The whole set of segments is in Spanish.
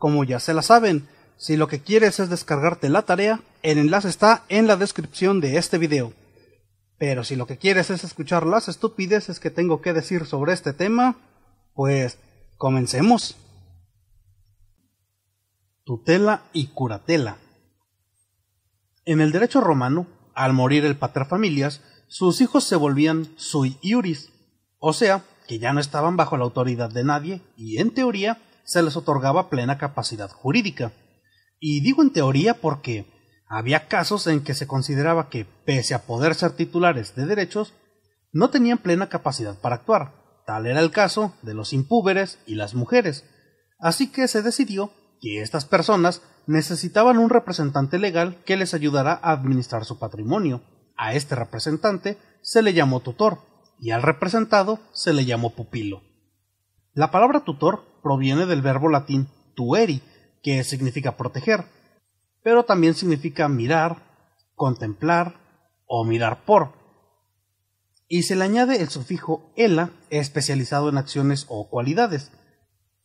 Como ya se la saben, si lo que quieres es descargarte la tarea, el enlace está en la descripción de este video. Pero si lo que quieres es escuchar las estupideces que tengo que decir sobre este tema, pues comencemos. Tutela y curatela. En el derecho romano, al morir el paterfamilias, sus hijos se volvían sui iuris, o sea, que ya no estaban bajo la autoridad de nadie y en teoría se les otorgaba plena capacidad jurídica. Y digo en teoría porque había casos en que se consideraba que, pese a poder ser titulares de derechos, no tenían plena capacidad para actuar. Tal era el caso de los impúberes y las mujeres. Así que se decidió que estas personas necesitaban un representante legal que les ayudara a administrar su patrimonio. A este representante se le llamó tutor y al representado se le llamó pupilo. La palabra tutor proviene del verbo latín tueri, que significa proteger, pero también significa mirar, contemplar o mirar por. Y se le añade el sufijo ela, especializado en acciones o cualidades.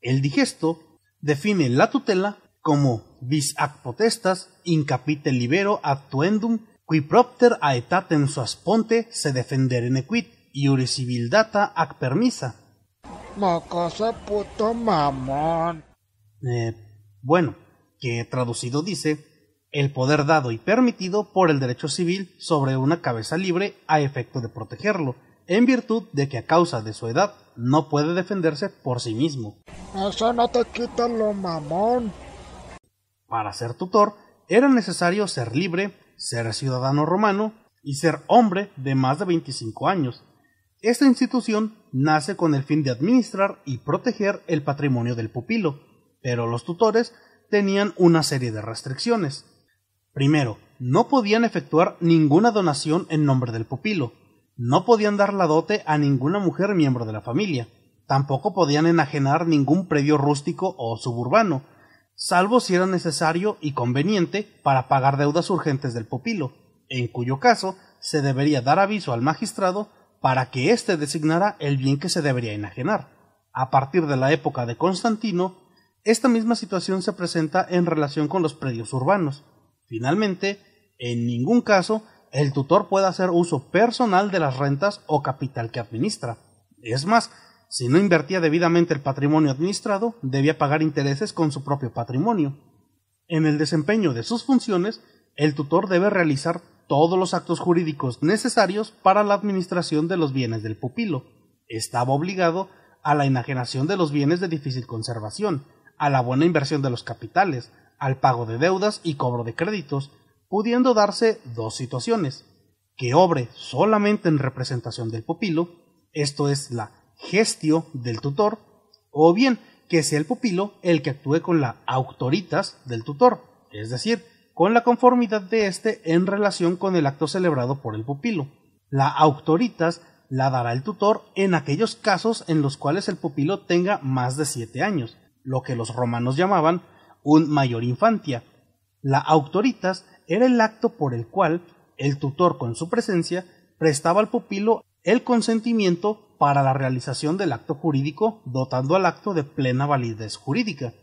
El digesto define la tutela como vis ac potestas in capite libero actuendum qui propter aetatem ponte se in equit iure civil data ac permisa puto mamón. Eh, bueno, que traducido dice el poder dado y permitido por el derecho civil sobre una cabeza libre a efecto de protegerlo, en virtud de que a causa de su edad no puede defenderse por sí mismo. Eso no te quita lo mamón. Para ser tutor era necesario ser libre, ser ciudadano romano y ser hombre de más de 25 años, esta institución nace con el fin de administrar y proteger el patrimonio del pupilo, pero los tutores tenían una serie de restricciones. Primero, no podían efectuar ninguna donación en nombre del pupilo, no podían dar la dote a ninguna mujer miembro de la familia, tampoco podían enajenar ningún predio rústico o suburbano, salvo si era necesario y conveniente para pagar deudas urgentes del pupilo, en cuyo caso se debería dar aviso al magistrado para que éste designara el bien que se debería enajenar. A partir de la época de Constantino, esta misma situación se presenta en relación con los predios urbanos. Finalmente, en ningún caso, el tutor puede hacer uso personal de las rentas o capital que administra. Es más, si no invertía debidamente el patrimonio administrado, debía pagar intereses con su propio patrimonio. En el desempeño de sus funciones, el tutor debe realizar todos los actos jurídicos necesarios para la administración de los bienes del pupilo. Estaba obligado a la enajenación de los bienes de difícil conservación, a la buena inversión de los capitales, al pago de deudas y cobro de créditos, pudiendo darse dos situaciones, que obre solamente en representación del pupilo, esto es la gestio del tutor, o bien que sea el pupilo el que actúe con la autoritas del tutor, es decir, con la conformidad de éste en relación con el acto celebrado por el pupilo. La autoritas la dará el tutor en aquellos casos en los cuales el pupilo tenga más de siete años, lo que los romanos llamaban un mayor infantia. La autoritas era el acto por el cual el tutor con su presencia prestaba al pupilo el consentimiento para la realización del acto jurídico, dotando al acto de plena validez jurídica.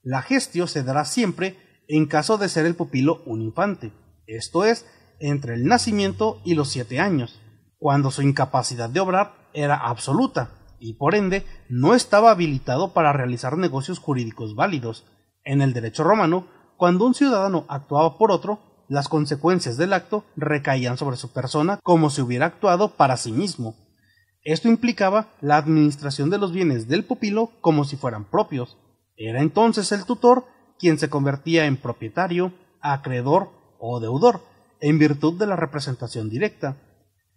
La gestio se dará siempre en caso de ser el pupilo un infante, esto es, entre el nacimiento y los siete años, cuando su incapacidad de obrar era absoluta y por ende no estaba habilitado para realizar negocios jurídicos válidos. En el derecho romano, cuando un ciudadano actuaba por otro, las consecuencias del acto recaían sobre su persona como si hubiera actuado para sí mismo. Esto implicaba la administración de los bienes del pupilo como si fueran propios. Era entonces el tutor quien se convertía en propietario, acreedor o deudor, en virtud de la representación directa.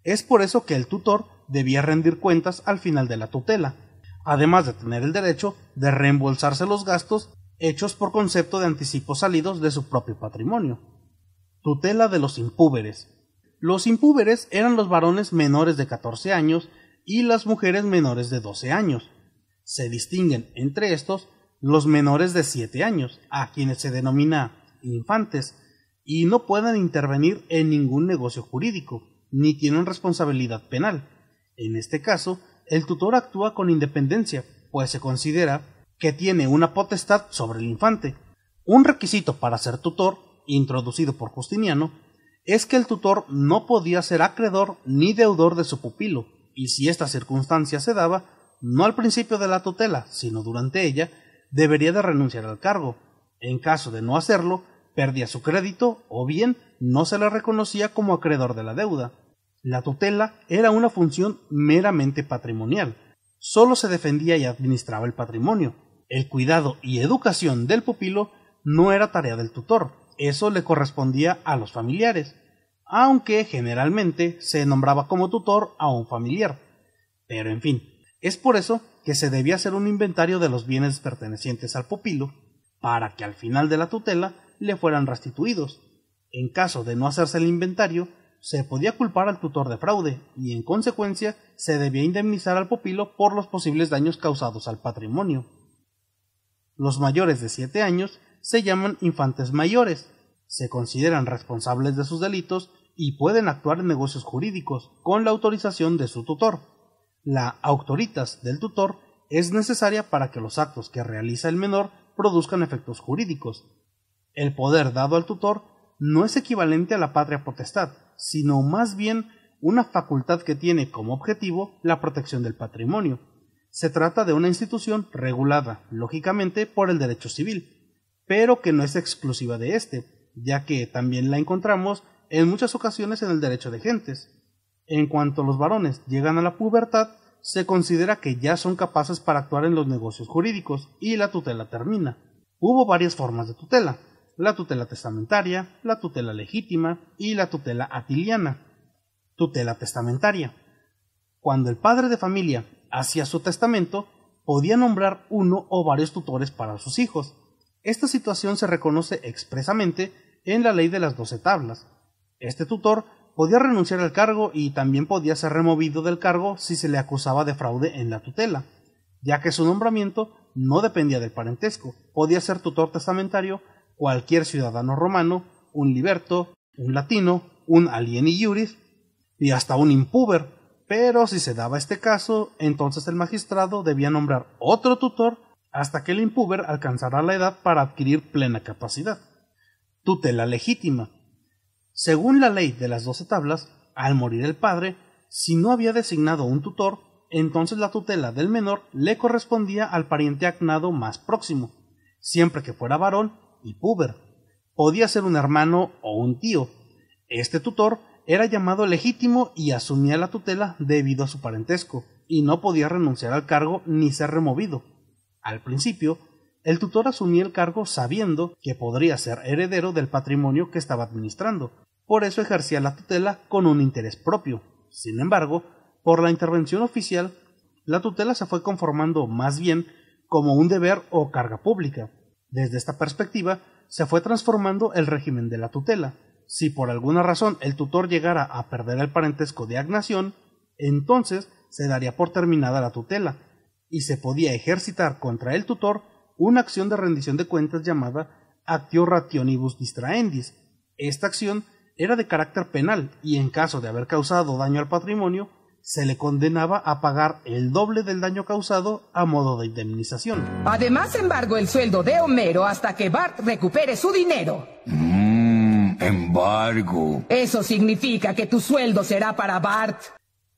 Es por eso que el tutor debía rendir cuentas al final de la tutela, además de tener el derecho de reembolsarse los gastos hechos por concepto de anticipos salidos de su propio patrimonio. Tutela de los impúberes. Los impúberes eran los varones menores de 14 años y las mujeres menores de 12 años. Se distinguen entre estos los menores de siete años, a quienes se denomina infantes, y no pueden intervenir en ningún negocio jurídico, ni tienen responsabilidad penal. En este caso, el tutor actúa con independencia, pues se considera que tiene una potestad sobre el infante. Un requisito para ser tutor, introducido por Justiniano, es que el tutor no podía ser acreedor ni deudor de su pupilo, y si esta circunstancia se daba, no al principio de la tutela, sino durante ella, debería de renunciar al cargo. En caso de no hacerlo, perdía su crédito o bien no se le reconocía como acreedor de la deuda. La tutela era una función meramente patrimonial. Solo se defendía y administraba el patrimonio. El cuidado y educación del pupilo no era tarea del tutor, eso le correspondía a los familiares, aunque generalmente se nombraba como tutor a un familiar. Pero en fin, es por eso que se debía hacer un inventario de los bienes pertenecientes al pupilo para que al final de la tutela le fueran restituidos. En caso de no hacerse el inventario, se podía culpar al tutor de fraude y en consecuencia se debía indemnizar al pupilo por los posibles daños causados al patrimonio. Los mayores de siete años se llaman infantes mayores, se consideran responsables de sus delitos y pueden actuar en negocios jurídicos con la autorización de su tutor. La autoritas del tutor es necesaria para que los actos que realiza el menor produzcan efectos jurídicos. El poder dado al tutor no es equivalente a la patria potestad, sino más bien una facultad que tiene como objetivo la protección del patrimonio. Se trata de una institución regulada, lógicamente, por el derecho civil, pero que no es exclusiva de éste, ya que también la encontramos en muchas ocasiones en el derecho de gentes. En cuanto los varones llegan a la pubertad, se considera que ya son capaces para actuar en los negocios jurídicos y la tutela termina. Hubo varias formas de tutela, la tutela testamentaria, la tutela legítima y la tutela atiliana. Tutela testamentaria. Cuando el padre de familia hacía su testamento, podía nombrar uno o varios tutores para sus hijos. Esta situación se reconoce expresamente en la ley de las doce tablas. Este tutor podía renunciar al cargo y también podía ser removido del cargo si se le acusaba de fraude en la tutela, ya que su nombramiento no dependía del parentesco, podía ser tutor testamentario cualquier ciudadano romano, un liberto, un latino, un alieni iuris y hasta un impuber, pero si se daba este caso, entonces el magistrado debía nombrar otro tutor hasta que el impuber alcanzara la edad para adquirir plena capacidad. Tutela legítima, según la ley de las doce tablas, al morir el padre, si no había designado un tutor, entonces la tutela del menor le correspondía al pariente acnado más próximo, siempre que fuera varón y puber. Podía ser un hermano o un tío. Este tutor era llamado legítimo y asumía la tutela debido a su parentesco, y no podía renunciar al cargo ni ser removido. Al principio, el tutor asumía el cargo sabiendo que podría ser heredero del patrimonio que estaba administrando, por eso ejercía la tutela con un interés propio. Sin embargo, por la intervención oficial, la tutela se fue conformando más bien como un deber o carga pública. Desde esta perspectiva, se fue transformando el régimen de la tutela. Si por alguna razón el tutor llegara a perder el parentesco de agnación, entonces se daría por terminada la tutela, y se podía ejercitar contra el tutor una acción de rendición de cuentas llamada actio rationibus distraendis. Esta acción era de carácter penal y en caso de haber causado daño al patrimonio, se le condenaba a pagar el doble del daño causado a modo de indemnización. Además, embargo el sueldo de Homero hasta que Bart recupere su dinero. Mmm, embargo. Eso significa que tu sueldo será para Bart.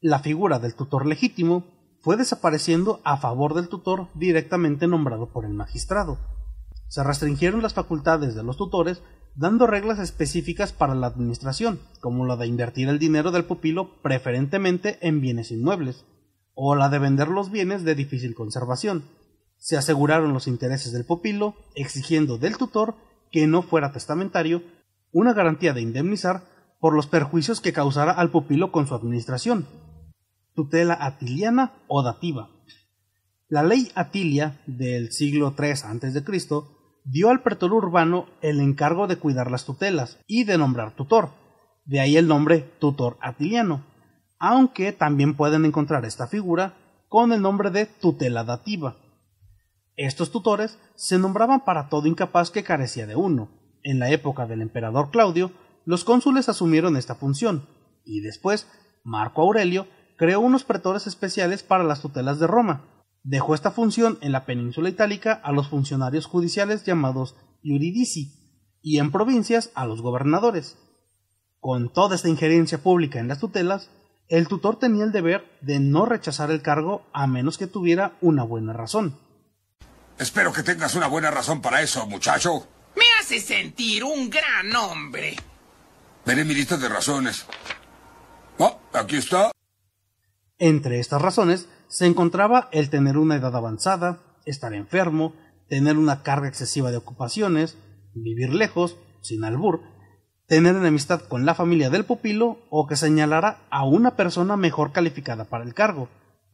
La figura del tutor legítimo fue desapareciendo a favor del tutor directamente nombrado por el magistrado. Se restringieron las facultades de los tutores dando reglas específicas para la administración, como la de invertir el dinero del pupilo preferentemente en bienes inmuebles, o la de vender los bienes de difícil conservación. Se aseguraron los intereses del pupilo, exigiendo del tutor que no fuera testamentario una garantía de indemnizar por los perjuicios que causara al pupilo con su administración, tutela atiliana o dativa. La ley Atilia del siglo III a.C. dio al pretor urbano el encargo de cuidar las tutelas y de nombrar tutor, de ahí el nombre tutor atiliano, aunque también pueden encontrar esta figura con el nombre de tutela dativa. Estos tutores se nombraban para todo incapaz que carecía de uno. En la época del emperador Claudio, los cónsules asumieron esta función, y después Marco Aurelio creó unos pretores especiales para las tutelas de Roma. Dejó esta función en la península itálica a los funcionarios judiciales llamados iuridici y en provincias a los gobernadores. Con toda esta injerencia pública en las tutelas, el tutor tenía el deber de no rechazar el cargo a menos que tuviera una buena razón. Espero que tengas una buena razón para eso, muchacho. Me hace sentir un gran hombre. Veré mi lista de razones. Oh, aquí está. Entre estas razones se encontraba el tener una edad avanzada, estar enfermo, tener una carga excesiva de ocupaciones, vivir lejos, sin albur, tener enemistad con la familia del pupilo o que señalara a una persona mejor calificada para el cargo.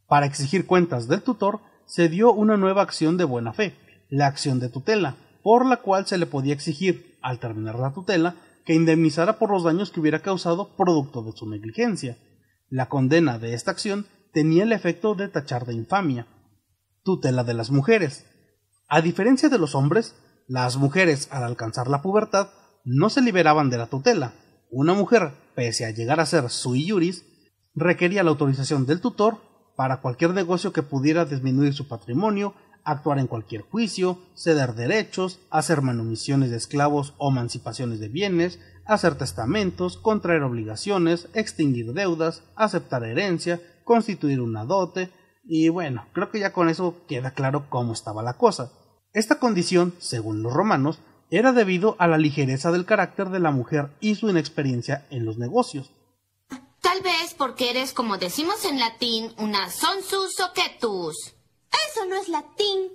Para exigir cuentas del tutor, se dio una nueva acción de buena fe, la acción de tutela, por la cual se le podía exigir, al terminar la tutela, que indemnizara por los daños que hubiera causado producto de su negligencia. La condena de esta acción tenía el efecto de tachar de infamia, tutela de las mujeres. A diferencia de los hombres, las mujeres al alcanzar la pubertad no se liberaban de la tutela. Una mujer, pese a llegar a ser sui iuris, requería la autorización del tutor para cualquier negocio que pudiera disminuir su patrimonio, actuar en cualquier juicio, ceder derechos, hacer manumisiones de esclavos o emancipaciones de bienes, hacer testamentos, contraer obligaciones, extinguir deudas, aceptar herencia, constituir una dote, y bueno, creo que ya con eso queda claro cómo estaba la cosa. Esta condición, según los romanos, era debido a la ligereza del carácter de la mujer y su inexperiencia en los negocios. Tal vez porque eres, como decimos en latín, una sonsus o Eso no es latín.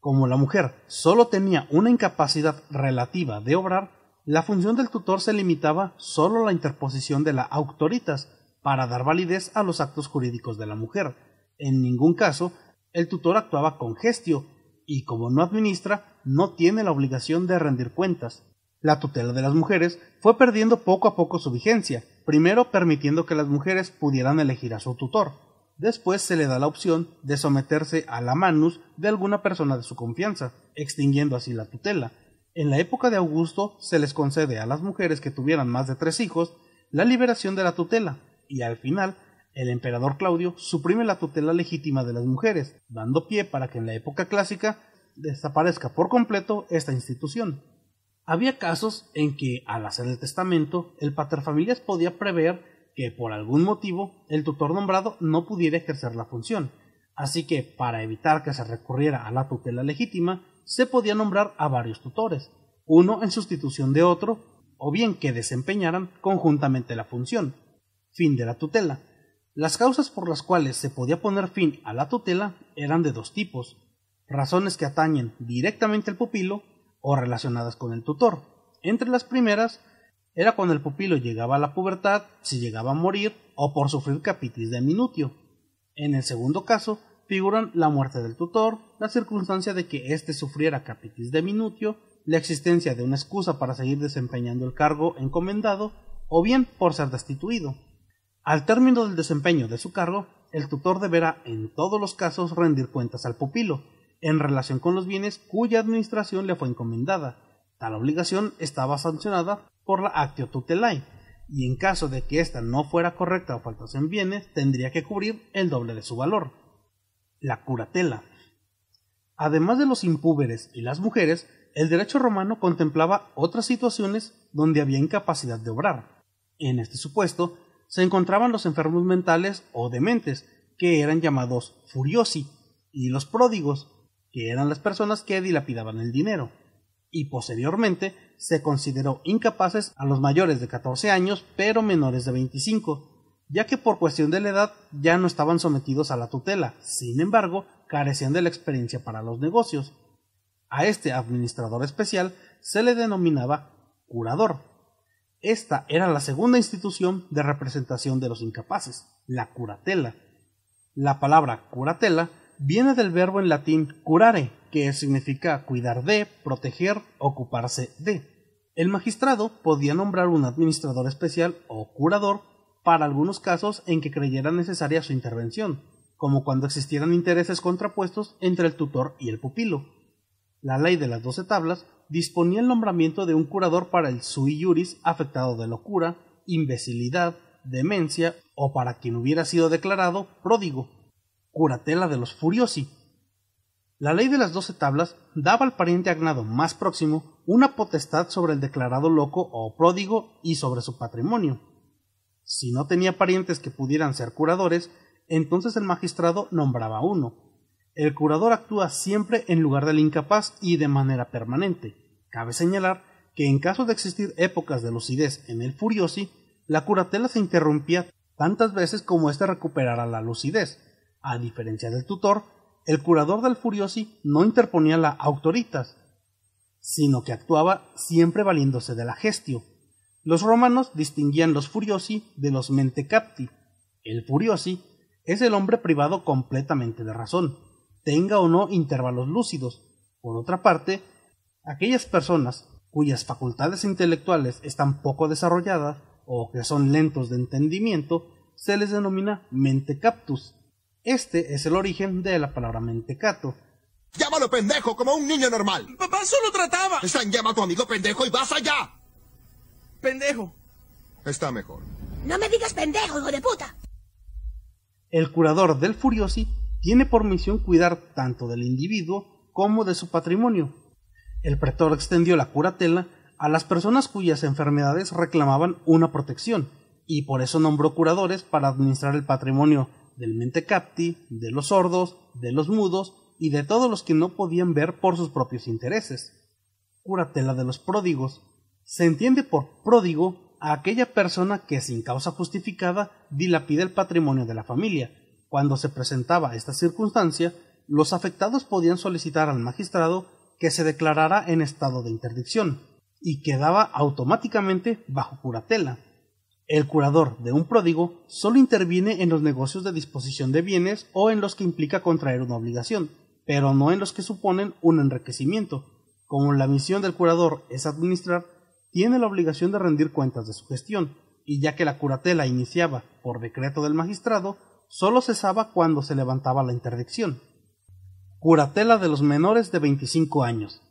Como la mujer solo tenía una incapacidad relativa de obrar, la función del tutor se limitaba solo a la interposición de la autoritas para dar validez a los actos jurídicos de la mujer. En ningún caso, el tutor actuaba con gestio y como no administra, no tiene la obligación de rendir cuentas. La tutela de las mujeres fue perdiendo poco a poco su vigencia, primero permitiendo que las mujeres pudieran elegir a su tutor. Después se le da la opción de someterse a la manus de alguna persona de su confianza, extinguiendo así la tutela en la época de Augusto se les concede a las mujeres que tuvieran más de tres hijos la liberación de la tutela, y al final el emperador Claudio suprime la tutela legítima de las mujeres, dando pie para que en la época clásica desaparezca por completo esta institución. Había casos en que, al hacer el testamento, el paterfamilias podía prever que, por algún motivo, el tutor nombrado no pudiera ejercer la función. Así que, para evitar que se recurriera a la tutela legítima, se podía nombrar a varios tutores, uno en sustitución de otro, o bien que desempeñaran conjuntamente la función. Fin de la tutela. Las causas por las cuales se podía poner fin a la tutela eran de dos tipos, razones que atañen directamente al pupilo o relacionadas con el tutor. Entre las primeras era cuando el pupilo llegaba a la pubertad, si llegaba a morir o por sufrir capitis de minutio. En el segundo caso, figuran la muerte del tutor, la circunstancia de que éste sufriera capitis de minutio, la existencia de una excusa para seguir desempeñando el cargo encomendado o bien por ser destituido. Al término del desempeño de su cargo, el tutor deberá en todos los casos rendir cuentas al pupilo, en relación con los bienes cuya administración le fue encomendada. Tal obligación estaba sancionada por la actio tutelae, y en caso de que ésta no fuera correcta o en bienes, tendría que cubrir el doble de su valor la curatela. Además de los impúberes y las mujeres, el derecho romano contemplaba otras situaciones donde había incapacidad de obrar. En este supuesto, se encontraban los enfermos mentales o dementes, que eran llamados furiosi, y los pródigos, que eran las personas que dilapidaban el dinero. Y posteriormente se consideró incapaces a los mayores de 14 años pero menores de 25, ya que por cuestión de la edad ya no estaban sometidos a la tutela, sin embargo, carecían de la experiencia para los negocios. A este administrador especial se le denominaba curador. Esta era la segunda institución de representación de los incapaces, la curatela. La palabra curatela viene del verbo en latín curare, que significa cuidar de, proteger, ocuparse de. El magistrado podía nombrar un administrador especial o curador para algunos casos en que creyera necesaria su intervención, como cuando existieran intereses contrapuestos entre el tutor y el pupilo. La ley de las doce tablas disponía el nombramiento de un curador para el sui iuris afectado de locura, imbecilidad, demencia o para quien hubiera sido declarado pródigo, curatela de los furiosi. La ley de las doce tablas daba al pariente agnado más próximo una potestad sobre el declarado loco o pródigo y sobre su patrimonio si no tenía parientes que pudieran ser curadores, entonces el magistrado nombraba uno. El curador actúa siempre en lugar del incapaz y de manera permanente. Cabe señalar que en caso de existir épocas de lucidez en el Furiosi, la curatela se interrumpía tantas veces como éste recuperara la lucidez. A diferencia del tutor, el curador del Furiosi no interponía la autoritas, sino que actuaba siempre valiéndose de la gestio, los romanos distinguían los furiosi de los mentecapti. El furiosi es el hombre privado completamente de razón, tenga o no intervalos lúcidos. Por otra parte, aquellas personas cuyas facultades intelectuales están poco desarrolladas o que son lentos de entendimiento, se les denomina mentecaptus. Este es el origen de la palabra mentecato. Llámalo pendejo como un niño normal. Papá solo trataba. Están a tu amigo pendejo y vas allá pendejo. Está mejor. No me digas pendejo, hijo de puta. El curador del Furiosi tiene por misión cuidar tanto del individuo como de su patrimonio. El pretor extendió la curatela a las personas cuyas enfermedades reclamaban una protección, y por eso nombró curadores para administrar el patrimonio del mentecapti, de los sordos, de los mudos y de todos los que no podían ver por sus propios intereses. Curatela de los pródigos, se entiende por pródigo a aquella persona que sin causa justificada dilapida el patrimonio de la familia. Cuando se presentaba esta circunstancia, los afectados podían solicitar al magistrado que se declarara en estado de interdicción y quedaba automáticamente bajo curatela. El curador de un pródigo solo interviene en los negocios de disposición de bienes o en los que implica contraer una obligación, pero no en los que suponen un enriquecimiento. Como la misión del curador es administrar, tiene la obligación de rendir cuentas de su gestión, y ya que la curatela iniciaba por decreto del magistrado, solo cesaba cuando se levantaba la interdicción. Curatela de los menores de 25 años.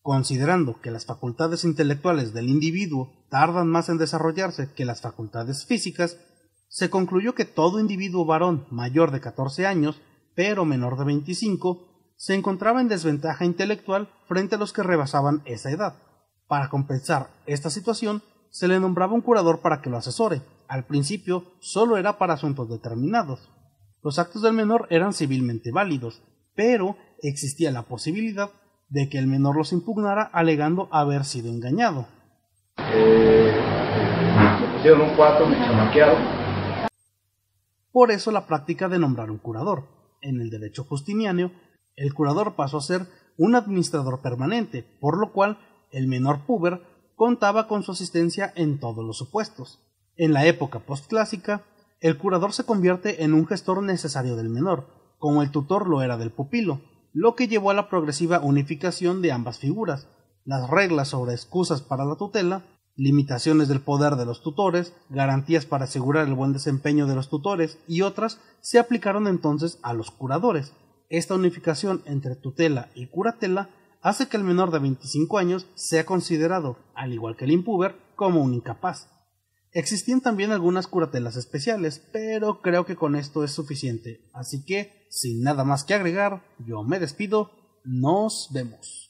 Considerando que las facultades intelectuales del individuo tardan más en desarrollarse que las facultades físicas, se concluyó que todo individuo varón mayor de 14 años, pero menor de 25, se encontraba en desventaja intelectual frente a los que rebasaban esa edad para compensar esta situación, se le nombraba un curador para que lo asesore. Al principio solo era para asuntos determinados. Los actos del menor eran civilmente válidos, pero existía la posibilidad de que el menor los impugnara alegando haber sido engañado. Por eso la práctica de nombrar un curador. En el derecho justiniano, el curador pasó a ser un administrador permanente, por lo cual el menor puber, contaba con su asistencia en todos los supuestos. En la época postclásica, el curador se convierte en un gestor necesario del menor, como el tutor lo era del pupilo, lo que llevó a la progresiva unificación de ambas figuras. Las reglas sobre excusas para la tutela, limitaciones del poder de los tutores, garantías para asegurar el buen desempeño de los tutores y otras se aplicaron entonces a los curadores. Esta unificación entre tutela y curatela hace que el menor de 25 años sea considerado, al igual que el impúber, como un incapaz. Existían también algunas curatelas especiales, pero creo que con esto es suficiente, así que, sin nada más que agregar, yo me despido, nos vemos.